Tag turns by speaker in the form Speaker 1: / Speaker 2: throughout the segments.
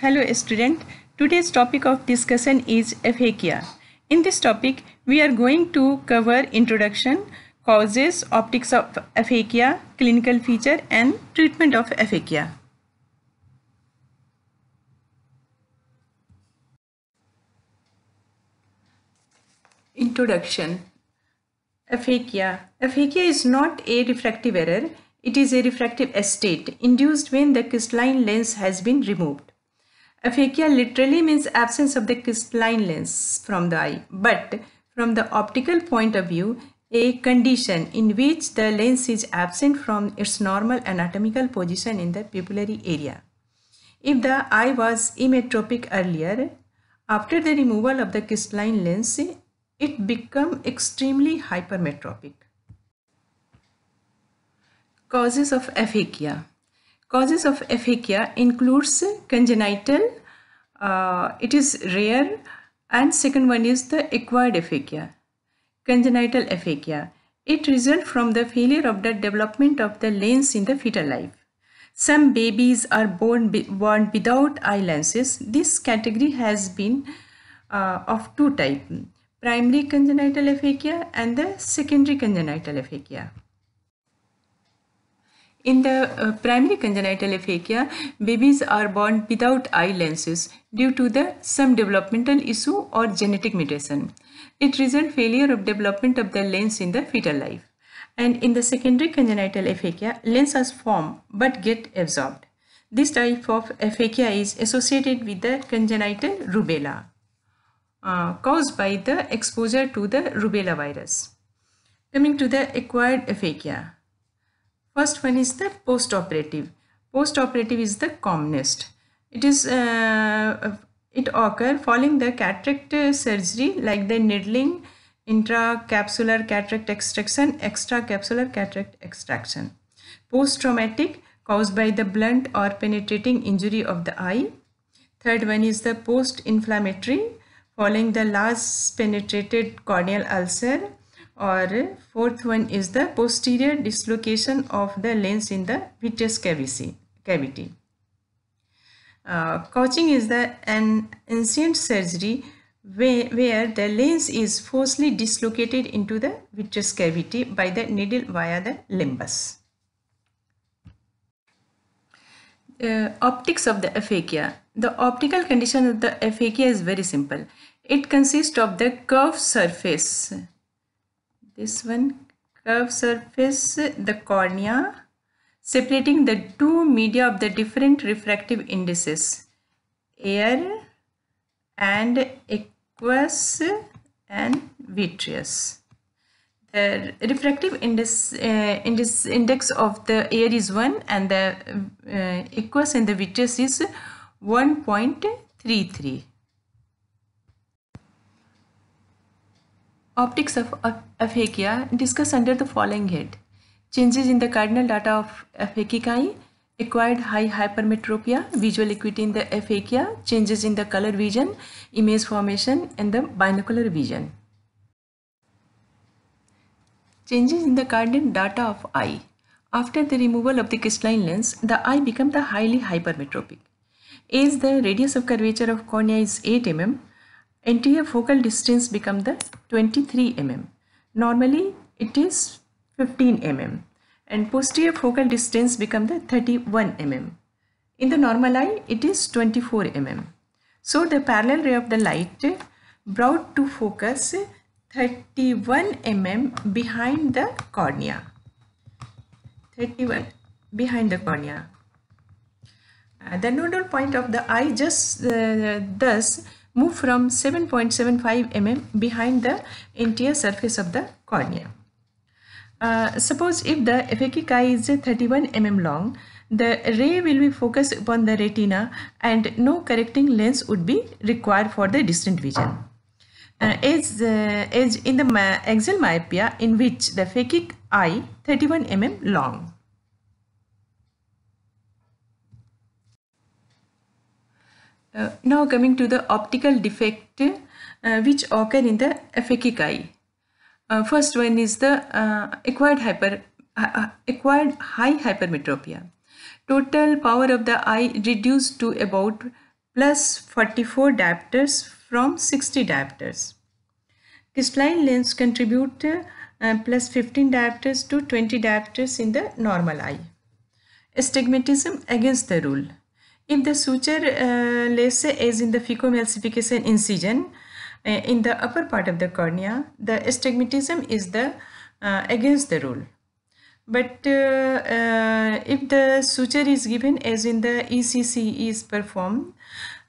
Speaker 1: Hello student, today's topic of discussion is aphakia. In this topic, we are going to cover introduction, causes, optics of aphakia, clinical feature and treatment of aphakia. Introduction Aphakia Aphakia is not a refractive error. It is a refractive state induced when the crystalline lens has been removed. Aphakia literally means absence of the crystalline lens from the eye, but from the optical point of view, a condition in which the lens is absent from its normal anatomical position in the pupillary area. If the eye was emmetropic earlier, after the removal of the crystalline lens, it become extremely hypermetropic. Causes of aphakia Causes of aphakia includes congenital, uh, it is rare, and second one is the acquired aphakia. Congenital aphakia. It results from the failure of the development of the lens in the fetal life. Some babies are born, born without eye lenses. This category has been uh, of two types primary congenital aphakia and the secondary congenital aphakia. In the uh, primary congenital aphakia, babies are born without eye lenses due to the some developmental issue or genetic mutation. It results failure of development of the lens in the fetal life. And in the secondary congenital aphakia, lenses form but get absorbed. This type of aphakia is associated with the congenital rubella uh, caused by the exposure to the rubella virus. Coming to the acquired aphakia. First one is the postoperative. Postoperative is the commonest. It is uh, it occur following the cataract surgery like the needling, intracapsular cataract extraction, extracapsular cataract extraction. Post-traumatic caused by the blunt or penetrating injury of the eye. Third one is the post-inflammatory following the last penetrated corneal ulcer or fourth one is the posterior dislocation of the lens in the vitreous cavity. Uh, couching is the an ancient surgery where, where the lens is forcibly dislocated into the vitreous cavity by the needle via the limbus. Uh, optics of the aphakia. The optical condition of the aphakia is very simple. It consists of the curved surface this one curved surface the cornea separating the two media of the different refractive indices air and aqueous and vitreous. The refractive index, uh, index, index of the air is 1 and the uh, aqueous and the vitreous is 1.33. optics of aphakia discussed under the following head. Changes in the cardinal data of aphacicae, acquired high hypermetropia, visual acuity in the aphakia, changes in the color vision, image formation and the binocular vision. Changes in the cardinal data of eye. After the removal of the crystalline lens, the eye becomes highly hypermetropic. As the radius of curvature of cornea is 8 mm, anterior focal distance become the 23 mm. Normally it is 15 mm and posterior focal distance become the 31 mm. In the normal eye it is 24 mm. So the parallel ray of the light brought to focus 31 mm behind the cornea. 31 behind the cornea. Uh, the nodal point of the eye just uh, thus move from 7.75 mm behind the interior surface of the cornea. Uh, suppose if the ephekica is 31 mm long, the ray will be focused upon the retina and no correcting lens would be required for the distant vision. Uh, as uh, in the axial myopia in which the phakic eye 31 mm long. Uh, now coming to the optical defect uh, which occur in the aphakic eye. Uh, first one is the uh, acquired, hyper, uh, uh, acquired high hypermetropia. Total power of the eye reduced to about plus 44 diopters from 60 diopters. Crystalline lens contribute plus 15 diopters to 20 diopters in the normal eye. Astigmatism against the rule in the suture uh, lacer is in the phacoemulsification incision uh, in the upper part of the cornea. The astigmatism is the uh, against the rule. But uh, uh, if the suture is given as in the ECC is performed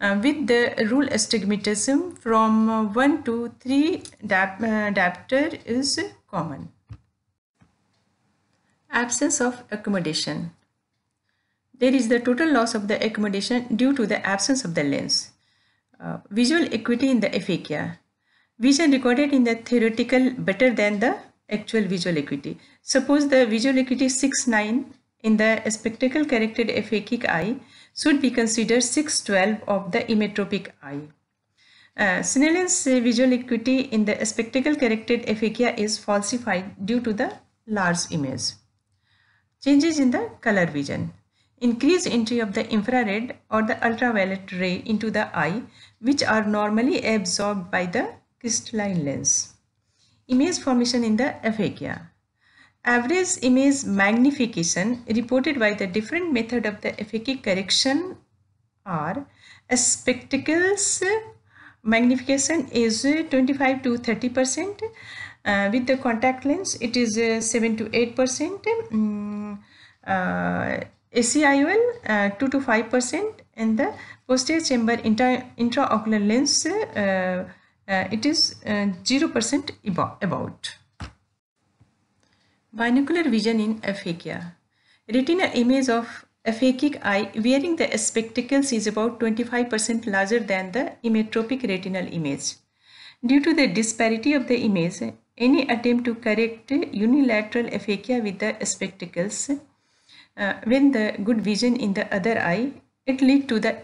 Speaker 1: uh, with the rule astigmatism from 1 to 3 adapter is common. Absence of accommodation there is the total loss of the accommodation due to the absence of the lens. Uh, visual equity in the aphakia. Vision recorded in the theoretical better than the actual visual equity. Suppose the visual equity 6 9 in the spectacle corrected aphakic eye should be considered 612 of the ametropic eye. Uh, visual acuity in the spectacle corrected aphakia is falsified due to the large image. Changes in the color vision increased entry of the infrared or the ultraviolet ray into the eye which are normally absorbed by the crystalline lens. Image formation in the aphakia. Average image magnification reported by the different method of the aphakic correction are spectacles magnification is 25 to 30 percent uh, with the contact lens it is uh, 7 to 8 percent mm, uh, ACIOL uh, 2 to 5 percent and the posterior chamber intra intraocular lens uh, uh, it is 0 percent about. Binocular vision in aphakia. Retina image of aphakic eye wearing the spectacles is about 25% larger than the ametropic retinal image. Due to the disparity of the image, any attempt to correct unilateral aphakia with the spectacles uh, when the good vision in the other eye, it lead to the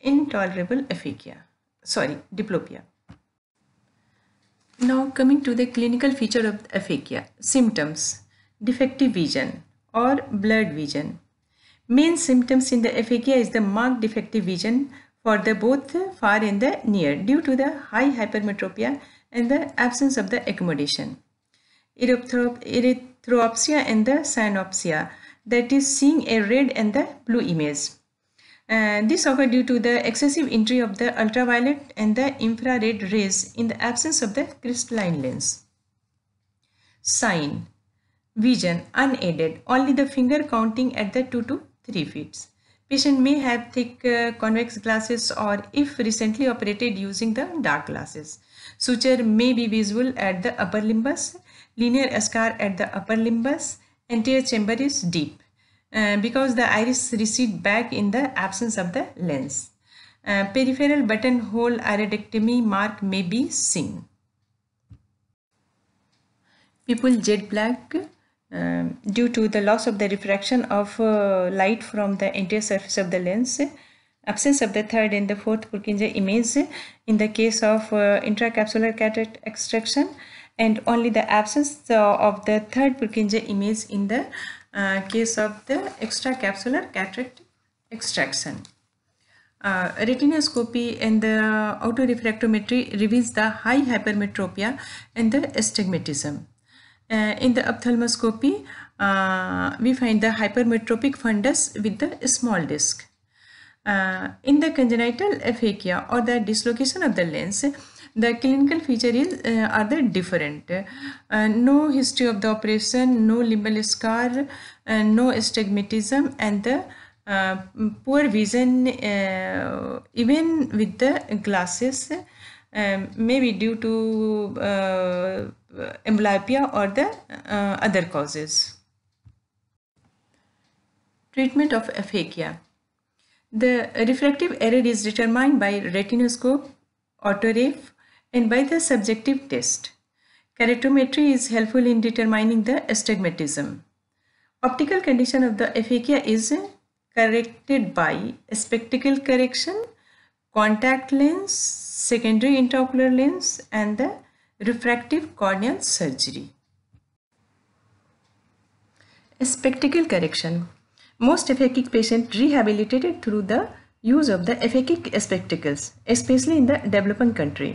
Speaker 1: intolerable aphakia, sorry, diplopia. Now coming to the clinical feature of aphakia, symptoms, defective vision or blurred vision. Main symptoms in the aphakia is the marked defective vision for the both far and the near due to the high hypermetropia and the absence of the accommodation. Erythropsia and the synopsia that is seeing a red and the blue image. Uh, this occurred due to the excessive entry of the ultraviolet and the infrared rays in the absence of the crystalline lens. Sign Vision unaided, only the finger counting at the 2 to 3 feet. Patient may have thick uh, convex glasses or if recently operated using the dark glasses. Suture may be visible at the upper limbus, linear scar at the upper limbus anterior chamber is deep uh, because the iris recede back in the absence of the lens. Uh, peripheral buttonhole iridectomy mark may be seen. People jet black uh, due to the loss of the refraction of uh, light from the anterior surface of the lens absence of the third and the fourth Purkinje image in the case of uh, intracapsular cataract extraction and only the absence of the third Purkinje image in the uh, case of the extracapsular cataract extraction. Uh, retinoscopy and the autorefractometry reveals the high hypermetropia and the astigmatism. Uh, in the ophthalmoscopy, uh, we find the hypermetropic fundus with the small disc. Uh, in the congenital aphakia or the dislocation of the lens, the clinical feature is uh, are the different uh, no history of the operation no limbal scar and uh, no astigmatism and the uh, poor vision uh, even with the glasses um, maybe due to amblyopia uh, or the other causes treatment of aphakia the refractive error is determined by retinoscope, autoref, and by the subjective test. Keratometry is helpful in determining the astigmatism. Optical condition of the aphakia is corrected by spectacle correction, contact lens, secondary intraocular lens and the refractive corneal surgery. Spectacle correction. Most aphakic patients rehabilitated through the use of the aphakic spectacles, especially in the developing country.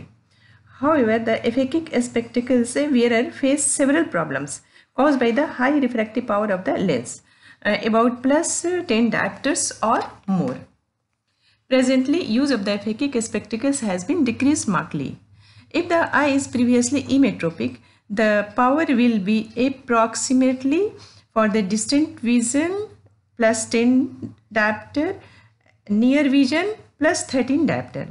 Speaker 1: However, the aphakic spectacles wearer face several problems caused by the high refractive power of the lens, uh, about plus uh, 10 diopters or more. Presently, use of the aphakic spectacles has been decreased markedly. If the eye is previously emetropic, the power will be approximately for the distant vision plus 10 diopter, near vision plus 13 diopter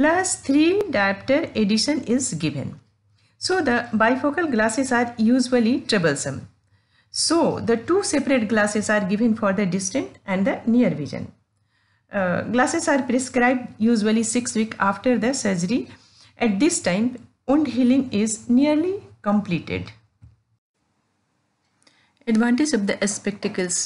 Speaker 1: plus 3 diopter addition is given. So the bifocal glasses are usually troublesome. So the two separate glasses are given for the distant and the near vision. Uh, glasses are prescribed usually 6 weeks after the surgery. At this time, wound healing is nearly completed. Advantage of the spectacles.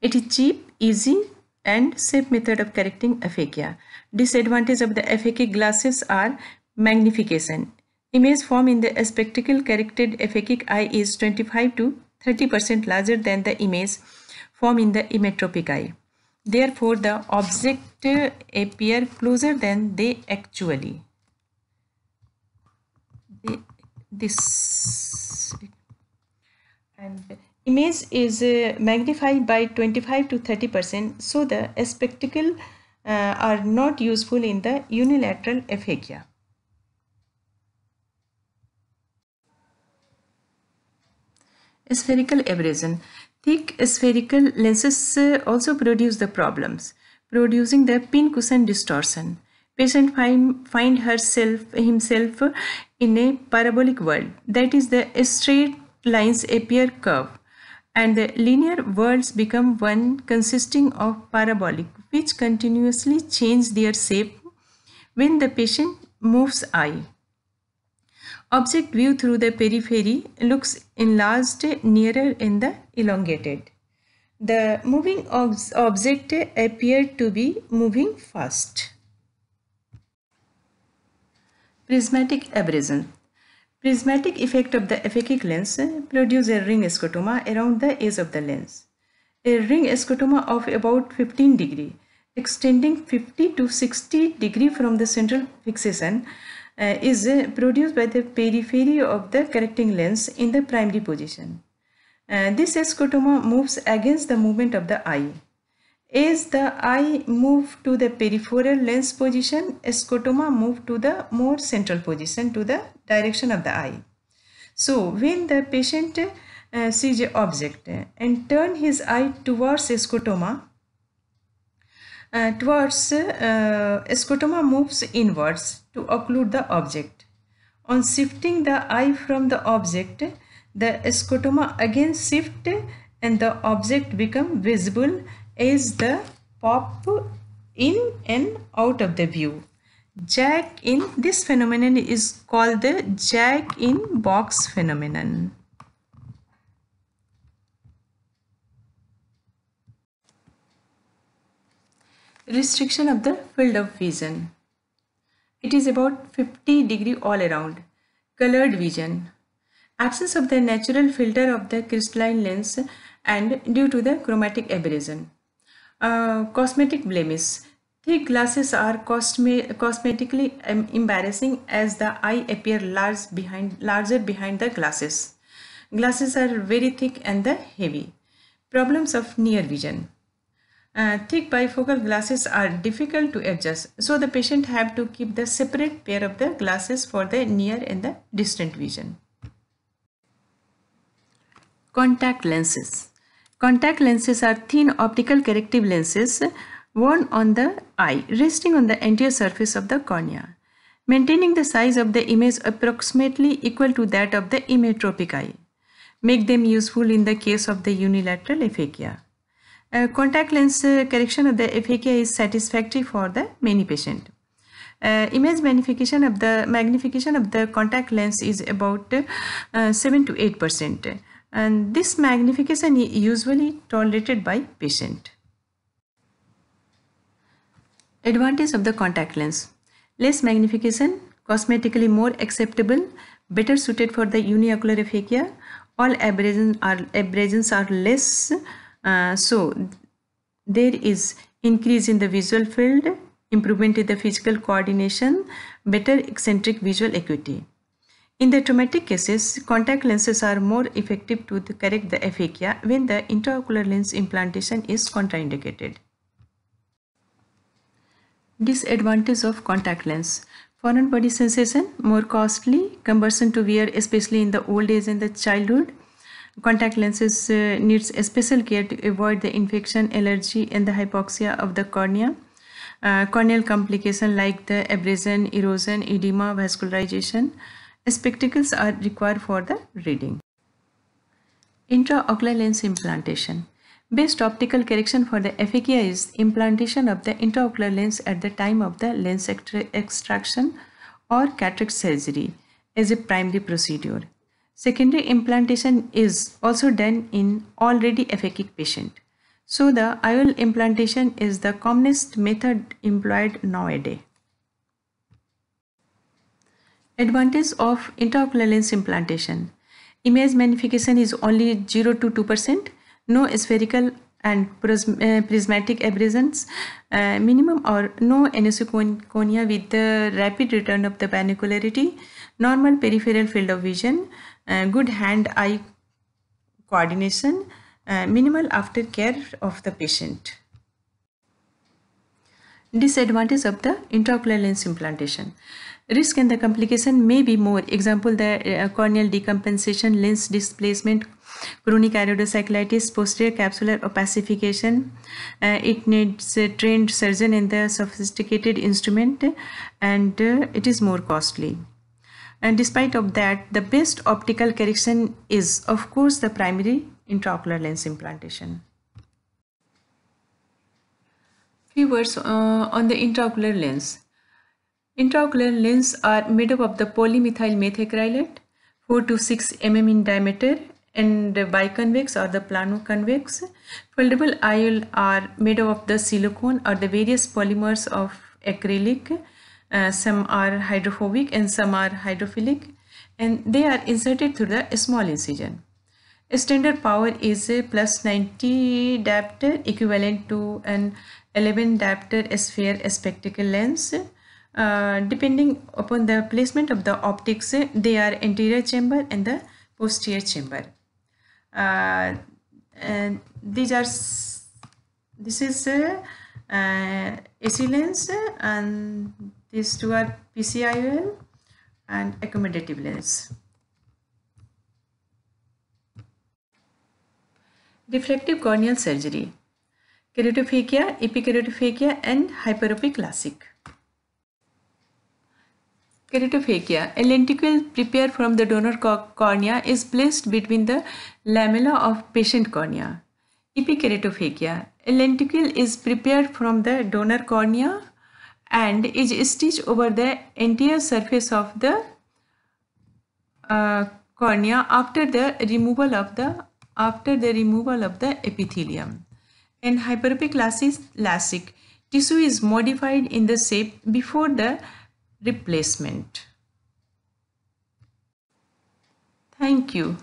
Speaker 1: It is cheap, easy and safe method of correcting aphakia. Disadvantage of the aphakic glasses are magnification. Image form in the spectacle corrected aphakic eye is 25 to 30% larger than the image form in the emmetropic eye. Therefore, the object appear closer than they actually. They, this and image is uh, magnified by 25 to 30 percent so the spectacle uh, are not useful in the unilateral aphakia. Spherical abrasion. Thick spherical lenses uh, also produce the problems, producing the pincushion distortion. Patient find, find herself himself in a parabolic world, that is the straight lines appear curved and the linear worlds become one consisting of parabolic which continuously change their shape when the patient moves eye. Object view through the periphery looks enlarged nearer in the elongated. The moving ob object appear to be moving fast. Prismatic abrasion Prismatic effect of the aphakic lens produce a ring scotoma around the edge of the lens. A ring scotoma of about 15 degree extending 50 to 60 degree from the central fixation uh, is uh, produced by the periphery of the correcting lens in the primary position. Uh, this scotoma moves against the movement of the eye. As the eye move to the peripheral lens position, scotoma move to the more central position to the direction of the eye. So when the patient uh, sees an object uh, and turn his eye towards scotoma, uh, towards uh, scotoma moves inwards to occlude the object. On shifting the eye from the object, the scotoma again shift and the object become visible is the pop in and out of the view. Jack in this phenomenon is called the jack in box phenomenon. Restriction of the field of vision. It is about 50 degree all around. Colored vision. Absence of the natural filter of the crystalline lens and due to the chromatic aberration. Uh, cosmetic blemish. Thick glasses are cosmetically embarrassing as the eye appear large behind, larger behind the glasses. Glasses are very thick and the heavy. Problems of near vision. Uh, thick bifocal glasses are difficult to adjust so the patient have to keep the separate pair of the glasses for the near and the distant vision contact lenses Contact lenses are thin optical corrective lenses worn on the eye, resting on the anterior surface of the cornea, maintaining the size of the image approximately equal to that of the emmetropic eye. Make them useful in the case of the unilateral aphakia. Uh, contact lens uh, correction of the aphakia is satisfactory for the many patient. Uh, image magnification of the magnification of the contact lens is about uh, 7 to 8 percent and this magnification is usually tolerated by patient. Advantage of the contact lens. Less magnification, cosmetically more acceptable, better suited for the uniocular aphakia. All abrasions are, abrasions are less, uh, so there is increase in the visual field, improvement in the physical coordination, better eccentric visual acuity. In the traumatic cases, contact lenses are more effective to correct the aphakia when the intraocular lens implantation is contraindicated. Disadvantage of contact lens Foreign body sensation, more costly, cumbersome to wear especially in the old age and the childhood. Contact lenses uh, needs special care to avoid the infection, allergy and the hypoxia of the cornea. Uh, corneal complication like the abrasion, erosion, edema, vascularization spectacles are required for the reading. Intraocular lens implantation. Best optical correction for the aphakia is implantation of the intraocular lens at the time of the lens extraction or cataract surgery as a primary procedure. Secondary implantation is also done in already aphakic patient. So the IOL implantation is the commonest method employed nowadays. Advantage of intraocular lens implantation. Image magnification is only 0 to 2%, no spherical and uh, prismatic abrasions, uh, minimum or no anisoconia with the rapid return of the binocularity, normal peripheral field of vision, uh, good hand-eye coordination, uh, minimal aftercare of the patient. Disadvantage of the intraocular lens implantation risk and the complication may be more example the uh, corneal decompensation lens displacement chronic iridocyclitis posterior capsular opacification uh, it needs a trained surgeon and the sophisticated instrument and uh, it is more costly and despite of that the best optical correction is of course the primary intraocular lens implantation few words uh, on the intraocular lens Intraocular lenses are made up of the polymethyl methacrylate 4 to 6 mm in diameter and biconvex or the plano convex. Foldable IOL are made up of the silicone or the various polymers of acrylic. Uh, some are hydrophobic and some are hydrophilic and they are inserted through the small incision. Standard power is a plus 90 diopter equivalent to an 11 diopter sphere spectacle lens uh, depending upon the placement of the optics they are anterior chamber and the posterior chamber uh, and these are this is uh, uh AC lens and these two are PCIL and accommodative lens. Refractive corneal surgery, keratophakia, epikeratophakia, and hyperopic classic. Keratophagia. A lenticle prepared from the donor cornea is placed between the lamella of patient cornea. Epikeratophagia. A lenticle is prepared from the donor cornea and is stitched over the entire surface of the uh, cornea after the removal of the after the removal of the epithelium. And hyperopic lasis, lasic tissue is modified in the shape before the replacement. Thank you.